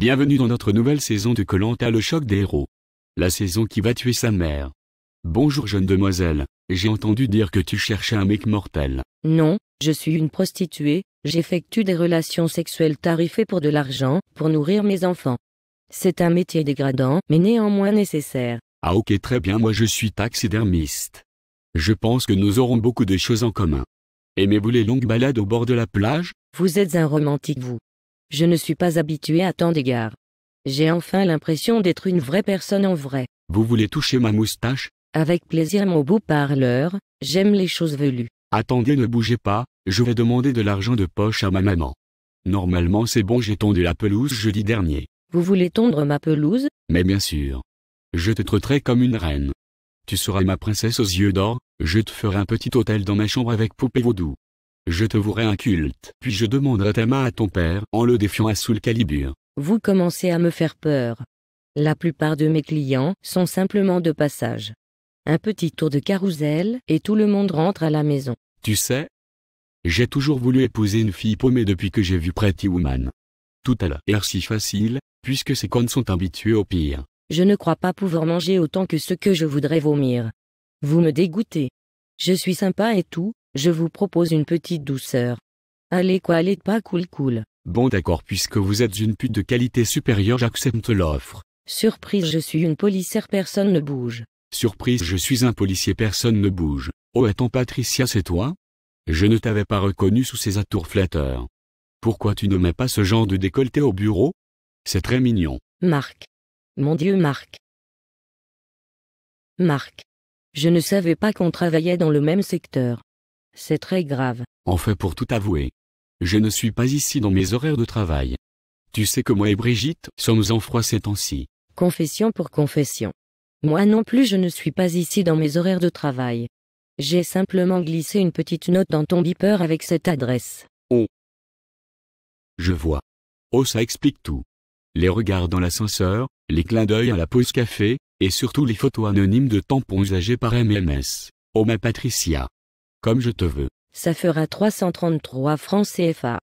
Bienvenue dans notre nouvelle saison de à le choc des héros. La saison qui va tuer sa mère. Bonjour jeune demoiselle, j'ai entendu dire que tu cherchais un mec mortel. Non, je suis une prostituée, j'effectue des relations sexuelles tarifées pour de l'argent, pour nourrir mes enfants. C'est un métier dégradant, mais néanmoins nécessaire. Ah ok très bien moi je suis taxidermiste. Je pense que nous aurons beaucoup de choses en commun. Aimez-vous les longues balades au bord de la plage Vous êtes un romantique vous. Je ne suis pas habitué à tant d'égards. J'ai enfin l'impression d'être une vraie personne en vrai. Vous voulez toucher ma moustache Avec plaisir mon beau parleur, j'aime les choses velues. Attendez ne bougez pas, je vais demander de l'argent de poche à ma maman. Normalement c'est bon j'ai tondu la pelouse jeudi dernier. Vous voulez tondre ma pelouse Mais bien sûr. Je te traiterai comme une reine. Tu seras ma princesse aux yeux d'or, je te ferai un petit hôtel dans ma chambre avec poupée vaudou. Je te voudrais un culte. Puis je demanderai ta main à ton père en le défiant à Soul Calibur. Vous commencez à me faire peur. La plupart de mes clients sont simplement de passage. Un petit tour de carrousel et tout le monde rentre à la maison. Tu sais, j'ai toujours voulu épouser une fille paumée depuis que j'ai vu Pretty Woman. Tout à l'air si facile, puisque ces connes sont habitués au pire. Je ne crois pas pouvoir manger autant que ce que je voudrais vomir. Vous me dégoûtez. Je suis sympa et tout, je vous propose une petite douceur. Allez quoi, allez pas cool cool. Bon d'accord, puisque vous êtes une pute de qualité supérieure, j'accepte l'offre. Surprise, je suis une policière, personne ne bouge. Surprise, je suis un policier, personne ne bouge. Oh attends Patricia, c'est toi Je ne t'avais pas reconnu sous ces atours flatteurs. Pourquoi tu ne mets pas ce genre de décolleté au bureau C'est très mignon. Marc. Mon Dieu Marc. Marc. Je ne savais pas qu'on travaillait dans le même secteur. C'est très grave. Enfin pour tout avouer. Je ne suis pas ici dans mes horaires de travail. Tu sais que moi et Brigitte sommes en froid ces temps-ci. Confession pour confession. Moi non plus je ne suis pas ici dans mes horaires de travail. J'ai simplement glissé une petite note dans ton beeper avec cette adresse. Oh. Je vois. Oh ça explique tout. Les regards dans l'ascenseur, les clins d'œil à la pause café, et surtout les photos anonymes de tampons usagés par MMS. Oh ma Patricia comme je te veux. Ça fera 333 francs CFA.